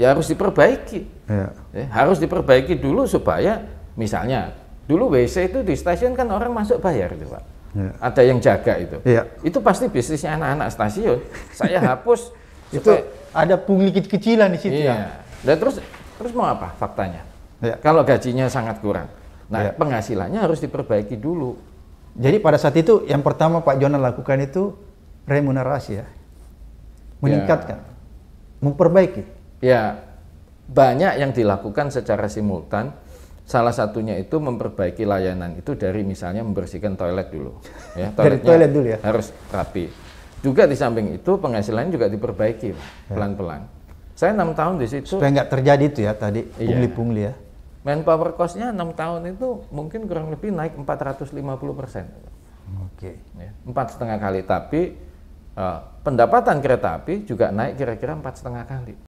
ya harus diperbaiki. Ya. Ya, harus diperbaiki dulu supaya misalnya dulu WC itu di stasiun kan orang masuk bayar itu pak. Ya. Ada yang jaga itu. Ya. Itu pasti bisnisnya anak-anak stasiun. Saya hapus. itu ada pungli kecilan di situ iya. ya. Dan terus terus mau apa faktanya? Ya. Kalau gajinya sangat kurang. Nah, ya. penghasilannya harus diperbaiki dulu. Jadi pada saat itu yang pertama Pak Jonan lakukan itu remunerasi ya. ya. Meningkatkan. Ya. Memperbaiki ya banyak yang dilakukan secara simultan. Salah satunya itu memperbaiki layanan itu dari misalnya membersihkan toilet dulu. Ya, dari toilet dulu ya. Harus rapi. Juga di samping itu penghasilan juga diperbaiki ya. pelan-pelan. Saya enam tahun di situ. Supaya nggak terjadi itu ya tadi iya. pungli-pungli iya. ya. Manpower costnya enam tahun itu mungkin kurang lebih naik 450 persen. Oke. Ya, empat setengah kali. Tapi uh, pendapatan kereta api juga naik kira-kira empat setengah kali.